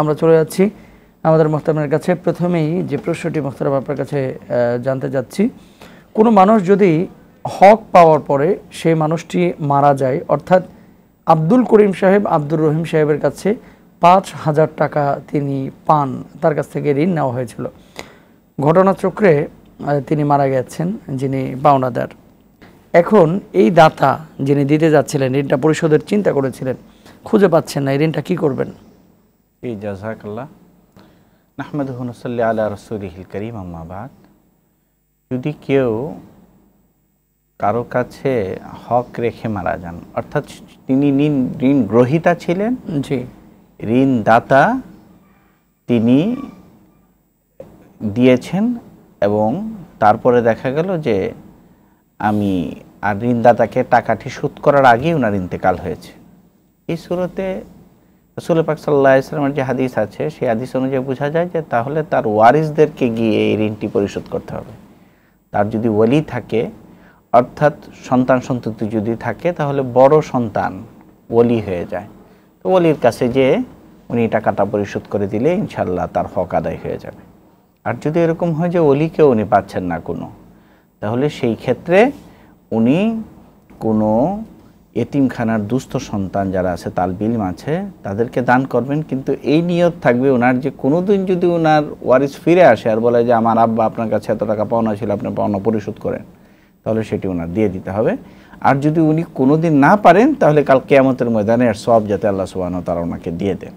আমরা চলে যাচ্ছি আমাদের মোস্তামের কাছে প্রথমেই যে প্রশ্নটি মোহতারাম আপনার কাছে জানতে যাচ্ছি কোনো মানুষ যদি হক পাওয়ার পরে সেই মানুষটি মারা যায় অর্থাৎ আব্দুল করিম সাহেব আব্দুর রহিম সাহেবের কাছে পাঁচ হাজার টাকা তিনি পান তার কাছ থেকে ঋণ নেওয়া হয়েছিল ঘটনাচক্রে তিনি মারা গেছেন যিনি পাওনাদার এখন এই দাতা যিনি দিতে যাচ্ছিলেন ঋণটা পরিশোধের চিন্তা করেছিলেন খুঁজে পাচ্ছেন না এই ঋণটা কী করবেন এই জাজাকাল্লাহ নাহমদ হুনসল্লি আল্লাহ রসুলিহিল করিম আম্মাবাদ যদি কেউ কারো কাছে হক রেখে মারা যান অর্থাৎ তিনি ঋণ গ্রহিতা ছিলেন জি ঋণদাতা তিনি দিয়েছেন এবং তারপরে দেখা গেল যে আমি আর ঋণদাতাকে টাকাটি শোধ করার আগেই ওনার ইন্তেকাল হয়েছে এই সুরতে রসুল পাক সাল্লা ইসলামের যে হাদিস আছে সেই হাদিস অনুযায়ী বোঝা যায় যে তাহলে তার ওয়ারিসদেরকে গিয়ে এই ঋণটি পরিশোধ করতে হবে তার যদি ওয়ালি থাকে অর্থাৎ সন্তান সন্ততি যদি থাকে তাহলে বড় সন্তান ওলি হয়ে যায় তো ওলির কাছে যে উনি টাকাটা পরিশোধ করে দিলে ইনশাল্লাহ তার হক আদায় হয়ে যাবে আর যদি এরকম হয় যে ওলিকেও উনি পাচ্ছেন না কোনো তাহলে সেই ক্ষেত্রে উনি কোনো এতিমখানার দুস্থ সন্তান যারা আছে তালবিল আছে তাদেরকে দান করবেন কিন্তু এই নিয়ত থাকবে ওনার যে কোনো দিন যদি ওনার ওয়ারিস ফিরে আসে আর বলে যে আমার আব্বা আপনার কাছে এত টাকা পাওনা ছিল আপনি পাওনা পরিশোধ করেন তাহলে সেটি ওনার দিয়ে দিতে হবে আর যদি উনি কোনো দিন না পারেন তাহলে কাল কেয়ামতের ময়দানে আর সব যাতে আল্লাহ সুবাহ তারা ওনাকে দিয়ে দেন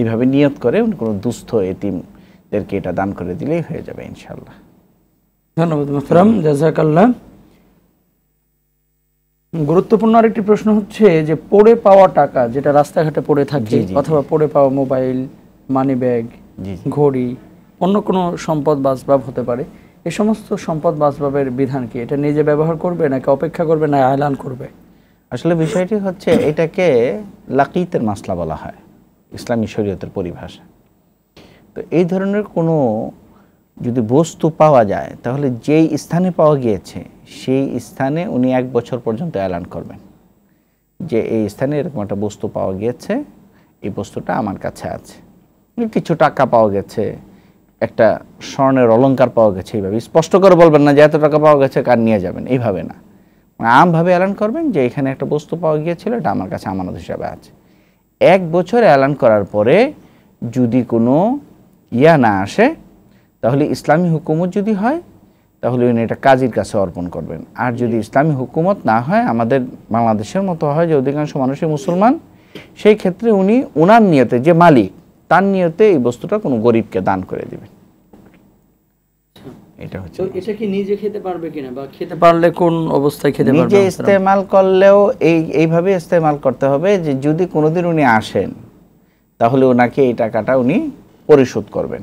এইভাবে নিয়ত করে উনি কোনো দুস্থ এতিমদেরকে এটা দান করে দিলেই হয়ে যাবে ইনশাল্লাহ ধন্যবাদ জাজাকাল্লাহ গুরুত্বপূর্ণ আরেকটি প্রশ্ন হচ্ছে যে পড়ে পাওয়া টাকা যেটা রাস্তাঘাটে পড়ে থাকে অথবা পড়ে পাওয়া মোবাইল মানি ব্যাগ ঘড়ি অন্য কোনো সম্পদ বাসবাব হতে পারে এ সমস্ত সম্পদ বাসবাবের বিধান কি এটা নিজে ব্যবহার করবে নাকি অপেক্ষা করবে না আয়লান করবে আসলে বিষয়টি হচ্ছে এটাকে লাকিতের মাসলা বলা হয় ইসলামী শরীয়তের পরিভাষা তো এই ধরনের কোনো যদি বস্তু পাওয়া যায় তাহলে যেই স্থানে পাওয়া গিয়েছে সেই স্থানে উনি এক বছর পর্যন্ত অ্যালান করবেন যে এই স্থানে এরকম একটা বস্তু পাওয়া গিয়েছে এই বস্তুটা আমার কাছে আছে কিছু টাকা পাওয়া গেছে একটা স্বর্ণের অলঙ্কার পাওয়া গেছে এইভাবে স্পষ্ট করে বলবেন না যে এত টাকা পাওয়া গেছে কার নিয়ে যাবেন এইভাবে না মানে আমভাবে অ্যালান করবেন যে এখানে একটা বস্তু পাওয়া গিয়েছিল এটা আমার কাছে আমানত হিসাবে আছে এক বছর অ্যালান করার পরে যদি কোনো ইয়া না আসে তাহলে ইসলামী হুকুমত যদি হয় তাহলে উনি এটা কাজীর কাছে অর্পণ করবেন আর যদি ইসলামী হুকুমত না হয় আমাদের বাংলাদেশের মতো হয় যে অধিকাংশ মানুষই মুসলমান সেই ক্ষেত্রে উনি ওনার নিয়তে যে মালিক তার নিয়তে এই বস্তুটা কোনো গরিবকে দান করে দেবেন আচ্ছা। অবস্থায় খেতে নিজে করলেও এই এইভাবে করতে হবে যে যদি উনি আসেন তাহলে ওনাকে এই টাকাটা উনি পরিশোধ করবেন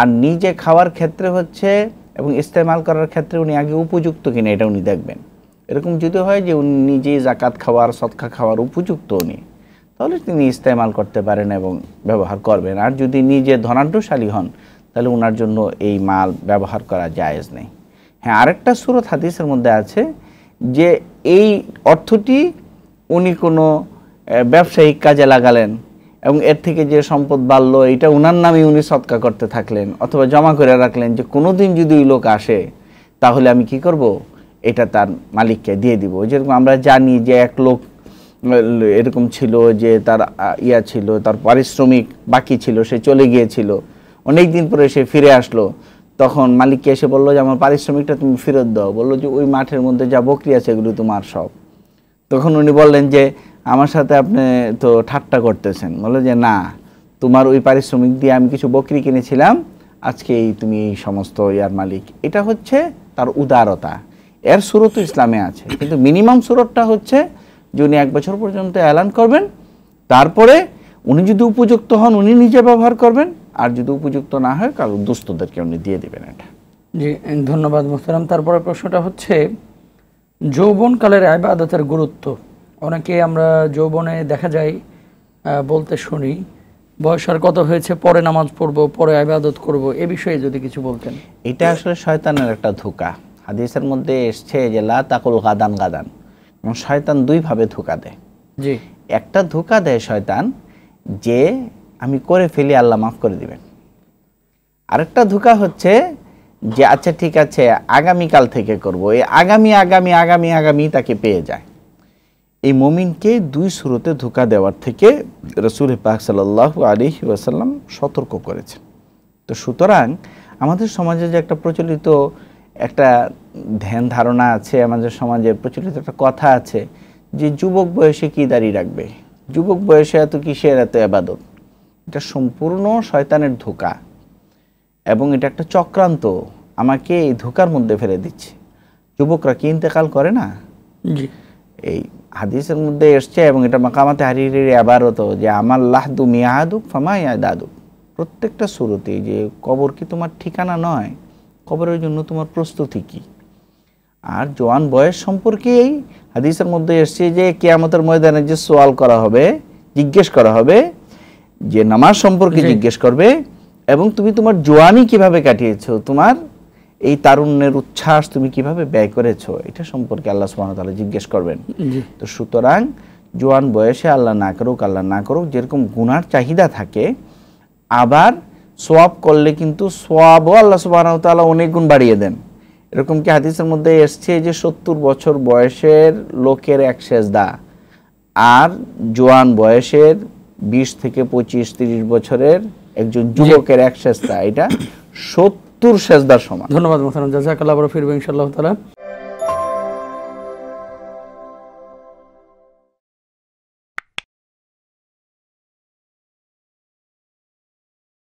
আর নিজে খাওয়ার ক্ষেত্রে হচ্ছে এবং ইস্তেমাল করার ক্ষেত্রে উনি আগে উপযুক্ত কিনা এটা উনি দেখবেন এরকম যদি হয় যে উনি নিজে জাকাত খাওয়ার সৎকা খাওয়ার উপযুক্ত উনি তাহলে তিনি ইস্তেমাল করতে পারেন এবং ব্যবহার করবেন আর যদি নিজে ধনাঢ্যশালী হন তাহলে ওনার জন্য এই মাল ব্যবহার করা জায়েজ নেই হ্যাঁ আরেকটা সুরত হাদিসের মধ্যে আছে যে এই অর্থটি উনি কোনো ব্যবসায়িক কাজে লাগালেন এবং এর থেকে যে সম্পদ বাড়লো এটা ওনার নামে উনি সৎকা করতে থাকলেন অথবা জমা করে রাখলেন যে কোনো দিন যদি ওই লোক আসে তাহলে আমি কি করব এটা তার মালিককে দিয়ে দিব যেরকম আমরা জানি যে এক লোক এরকম ছিল যে তার ইয়া ছিল তার পারিশ্রমিক বাকি ছিল সে চলে গিয়েছিল অনেক দিন পরে সে ফিরে আসলো তখন মালিককে এসে বললো যে আমার পারিশ্রমিকটা তুমি ফেরত দাও বললো যে ওই মাঠের মধ্যে যা বকরি আছে এগুলো তোমার সব তখন উনি বললেন যে আমার সাথে আপনি তো ঠাট্টা করতেছেন বলে যে না তোমার ওই পারিশ্রমিক দিয়ে আমি কিছু বকরি কিনেছিলাম আজকে এই তুমি এই সমস্ত ইয়ার মালিক এটা হচ্ছে তার উদারতা এর সুরত ইসলামে আছে কিন্তু মিনিমাম সুরতটা হচ্ছে যে উনি এক বছর পর্যন্ত অ্যালান করবেন তারপরে উনি যদি উপযুক্ত হন উনি নিজে ব্যবহার করবেন আর যদি উপযুক্ত না হয় কারণ দুস্থদেরকে উনি দিয়ে দেবেন এটা জি ধন্যবাদ মুখতারাম তারপরে প্রশ্নটা হচ্ছে যৌবনকালের আবাদতের গুরুত্ব অনেকে আমরা যৌবনে দেখা যায় বলতে শুনি বয়স আর কত হয়েছে পরে নামাজ পড়বো পরে আবাদত করব এ বিষয়ে যদি কিছু বলতেন এটা আসলে শয়তানের একটা ধোকা হাদিসের মধ্যে এসছে যে লা তাকুল গাদান গাদান এবং শয়তান দুইভাবে ধোকা দেয় জি একটা ধোকা দেয় শয়তান যে আমি করে ফেলি আল্লাহ মাফ করে দিবেন আরেকটা ধোকা হচ্ছে যে আচ্ছা ঠিক আছে আগামীকাল থেকে করব এই আগামী আগামী আগামী আগামী তাকে পেয়ে যায় এই মমিনকে দুই সুরতে ধোকা দেওয়ার থেকে রসুল পাক সাল্লাহ আলী ওয়াসাল্লাম সতর্ক করেছেন তো সুতরাং আমাদের সমাজে যে একটা প্রচলিত একটা ধ্যান ধারণা আছে আমাদের সমাজে প্রচলিত একটা কথা আছে যে যুবক বয়সে কি দাঁড়িয়ে রাখবে যুবক বয়সে এত কিসের এত আবাদত এটা সম্পূর্ণ শয়তানের ধোকা এবং এটা একটা চক্রান্ত আমাকে এই ধোকার মধ্যে ফেলে দিচ্ছে যুবকরা কি ইন্তেকাল করে না এই হাদিসের মধ্যে এসছে এবং এটা মাকামাতে হারির আবারও তো যে আমার লাহদু মিয়াহাদুক ফামা ইয়াদাদুক প্রত্যেকটা সুরতেই যে কবর কি তোমার ঠিকানা নয় কবরের জন্য তোমার প্রস্তুতি কী আর জোয়ান বয়স সম্পর্কেই হাদিসের মধ্যে এসছে যে কেয়ামতের ময়দানে যে সোয়াল করা হবে জিজ্ঞেস করা হবে যে নামাজ সম্পর্কে জিজ্ঞেস করবে এবং তুমি তোমার জোয়ানি কিভাবে কাটিয়েছ তোমার এই তারুণ্যের উচ্ছ্বাস তুমি কিভাবে ব্যয় করেছো এটা সম্পর্কে আল্লাহ সুবাহতালা জিজ্ঞেস করবেন তো সুতরাং জোয়ান বয়সে আল্লাহ না করুক আল্লাহ না করুক যেরকম গুনার চাহিদা থাকে আবার সোয়াব করলে কিন্তু সোয়াবও আল্লাহ সুবাহতালা অনেক গুণ বাড়িয়ে দেন এরকম কি হাদিসের মধ্যে এসছে যে সত্তর বছর বয়সের লোকের এক সেজদা আর জোয়ান বয়সের বিশ থেকে পঁচিশ তিরিশ বছরের একজন যুবকের এক সেজদা এটা সত্তর সত্তর সেজদার সমান ধন্যবাদ মোহতারাম জাজাকাল্লাহ ফিরবে ইনশাল্লাহ তালা